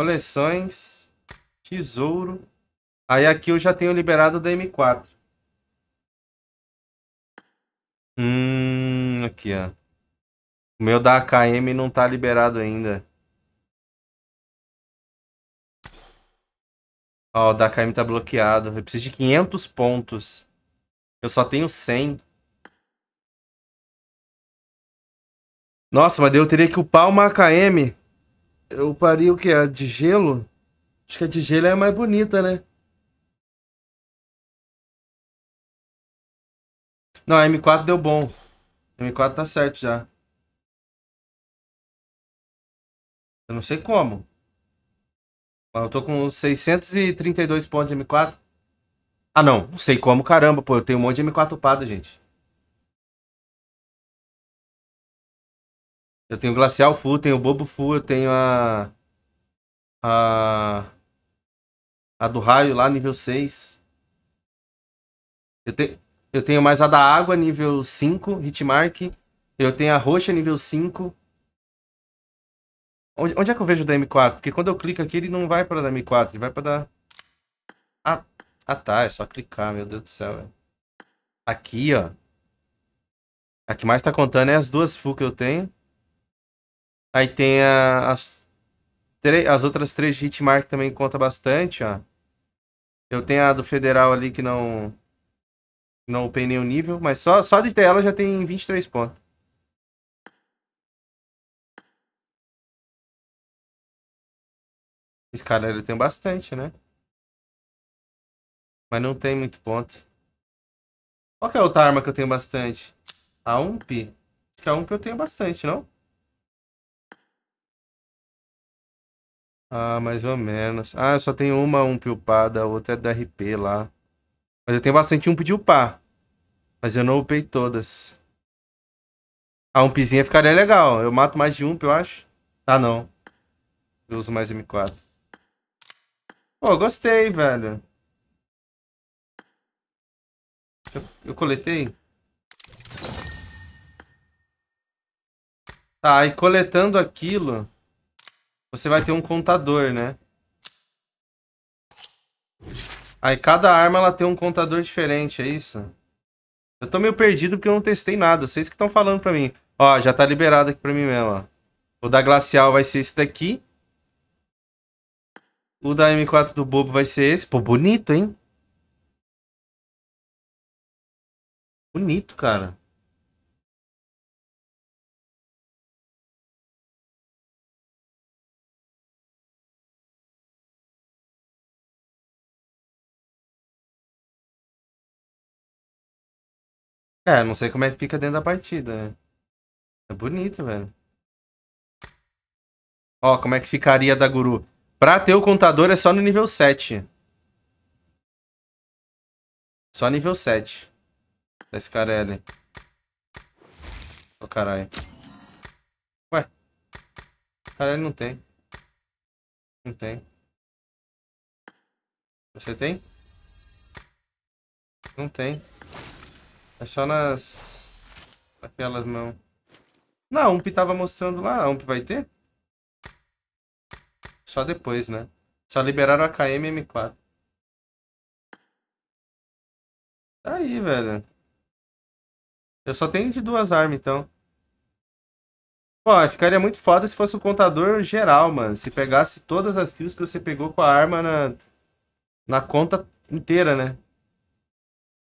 Coleções. Tesouro. Aí aqui eu já tenho liberado o DM4. Hum, aqui, ó. O meu da AKM não tá liberado ainda. Ó, o da AKM tá bloqueado. Eu preciso de 500 pontos. Eu só tenho 100. Nossa, mas eu teria que upar uma AKM eu pari o que? A de gelo? Acho que a de gelo é a mais bonita, né? Não, a M4 deu bom. A M4 tá certo já. Eu não sei como. Mas eu tô com 632 pontos de M4. Ah, não. Não sei como, caramba. Pô, eu tenho um monte de M4 upado, gente. Eu tenho Glacial Full, tenho Bobo Full, eu tenho a. A. A do raio lá, nível 6. Eu, te, eu tenho mais a da água, nível 5, Hitmark. Eu tenho a roxa, nível 5. Onde, onde é que eu vejo da M4? Porque quando eu clico aqui, ele não vai pra da M4, ele vai pra da. Ah, ah tá, é só clicar, meu Deus do céu, Aqui, ó. A que mais tá contando é as duas full que eu tenho. Aí tem a, as, as outras três de hitmark também conta bastante, ó. Eu tenho a do federal ali que não. Não upei nenhum nível, mas só, só de ter ela já tem 23 pontos. Esse cara ele tem bastante, né? Mas não tem muito ponto. Qual que é a outra arma que eu tenho bastante? A UMP? Acho que a UMP eu tenho bastante, não? Ah, mais ou menos. Ah, eu só tenho uma um upada, a outra é da RP lá. Mas eu tenho bastante um upar. Mas eu não upei todas. Ah, um ficaria legal. Eu mato mais de um, eu acho. Ah, não. Eu uso mais M4. Pô, gostei, velho. Eu, eu coletei? Tá, e coletando aquilo você vai ter um contador, né? Aí cada arma ela tem um contador diferente, é isso? Eu tô meio perdido porque eu não testei nada. Vocês que estão falando pra mim. Ó, já tá liberado aqui pra mim mesmo, ó. O da Glacial vai ser esse daqui. O da M4 do Bobo vai ser esse. Pô, bonito, hein? Bonito, cara. É, não sei como é que fica dentro da partida, é. é bonito, velho. Ó, como é que ficaria da Guru. Pra ter o contador é só no nível 7. Só nível 7. Desse cara ali. Ô, oh, caralho. Ué. Caralho, não tem. Não tem. Você tem? Não tem. É só nas... Aquelas não. Na UMP tava mostrando lá. A UMP vai ter? Só depois, né? Só liberaram a KM e M4. Tá aí, velho. Eu só tenho de duas armas, então. Pô, ficaria muito foda se fosse o contador geral, mano. Se pegasse todas as kills que você pegou com a arma na, na conta inteira, né?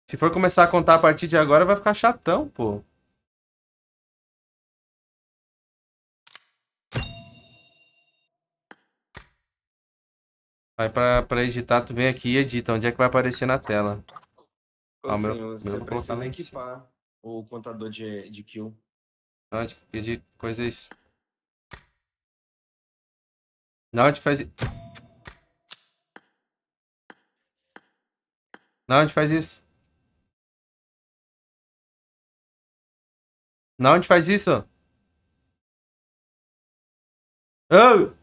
Se for começar a contar a partir de agora, vai ficar chatão, pô. Vai pra, pra editar, tu vem aqui e edita. Onde é que vai aparecer na tela? Ô, ah, senhor, meu, você precisa equipar o contador de, de kill. Não, de, de coisas... É não, a gente faz... Não, a gente faz isso. Na onde faz isso. Oh!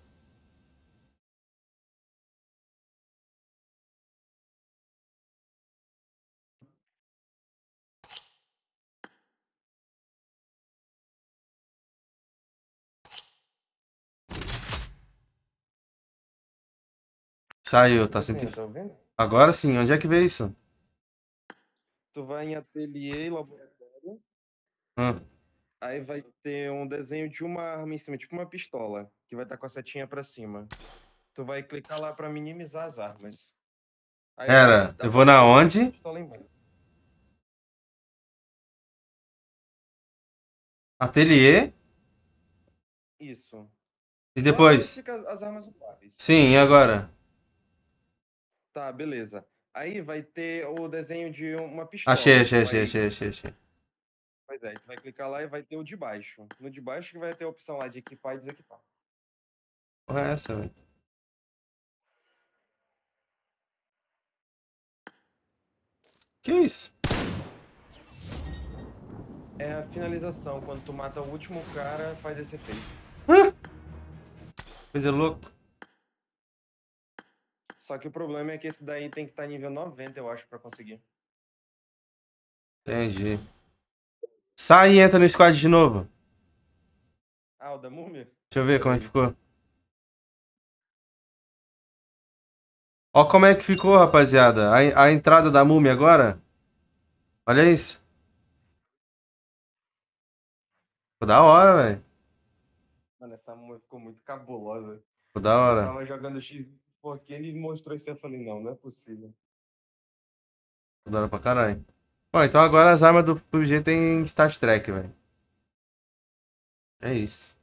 Saiu, tá sentindo. Tá Agora sim, onde é que vê isso? Tu vai em ateliê e laboratório. Hum. Aí vai ter um desenho de uma arma em cima, tipo uma pistola, que vai estar tá com a setinha para cima. Tu vai clicar lá para minimizar as armas. Aí Pera, eu vou na onde? Ateliê. Isso. E depois? Sim, e agora? Tá, beleza. Aí vai ter o desenho de uma pistola. Achei, achei, achei, achei, achei, achei. Pois é, vai clicar lá e vai ter o de baixo. No de baixo que vai ter a opção lá de equipar e desequipar. Porra é essa, velho? Que isso? É a finalização. Quando tu mata o último cara, faz esse efeito. Hã? Coisa louco. Só que o problema é que esse daí tem que estar tá nível 90, eu acho, pra conseguir. Entendi. Sai e entra no squad de novo. Ah, o da múmia? Deixa eu ver como é que ficou. Ó como é que ficou, rapaziada. A, a entrada da múmia agora. Olha isso. Ficou da hora, velho. Mano, essa múmia ficou muito cabulosa. Ficou da hora. Eu tava jogando X porque ele mostrou isso e eu falei, não, não é possível. Ficou da hora pra caralho bom então agora as armas do PUBG tem Star Trek, velho. É isso.